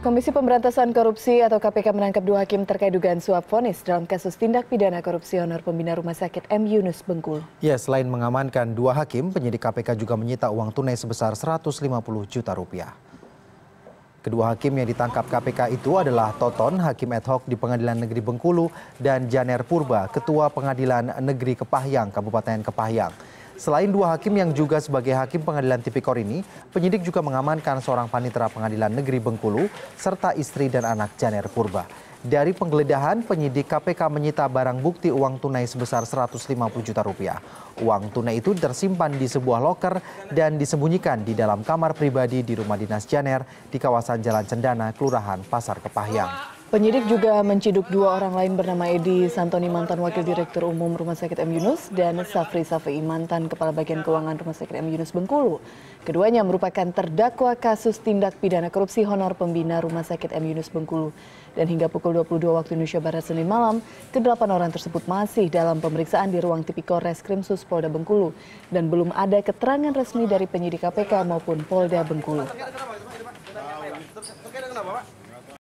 Komisi Pemberantasan Korupsi atau KPK menangkap dua hakim terkait dugaan suap vonis dalam kasus tindak pidana korupsi honor pembina rumah sakit M. Yunus Bengkulu. Ya, selain mengamankan dua hakim, penyidik KPK juga menyita uang tunai sebesar 150 juta rupiah. Kedua hakim yang ditangkap KPK itu adalah Toton, Hakim Ad hoc di Pengadilan Negeri Bengkulu, dan Janer Purba, Ketua Pengadilan Negeri Kepahyang, Kabupaten Kepahyang. Selain dua hakim yang juga sebagai hakim pengadilan tipikor ini, penyidik juga mengamankan seorang panitera pengadilan negeri Bengkulu serta istri dan anak Janer Purba. Dari penggeledahan, penyidik KPK menyita barang bukti uang tunai sebesar 150 juta rupiah. Uang tunai itu tersimpan di sebuah loker dan disembunyikan di dalam kamar pribadi di rumah dinas Janer di kawasan Jalan Cendana, Kelurahan Pasar Kepahyang. Penyidik juga menciduk dua orang lain bernama Edi Santoni mantan Wakil Direktur Umum Rumah Sakit M. Yunus dan Safri Safi mantan Kepala Bagian Keuangan Rumah Sakit M. Yunus Bengkulu. Keduanya merupakan terdakwa kasus tindak pidana korupsi honor pembina Rumah Sakit M. Yunus Bengkulu. Dan hingga pukul 22 waktu Indonesia Barat Senin malam, kedelapan orang tersebut masih dalam pemeriksaan di ruang tipikor Reskrim Sus Polda Bengkulu dan belum ada keterangan resmi dari penyidik KPK maupun Polda Bengkulu.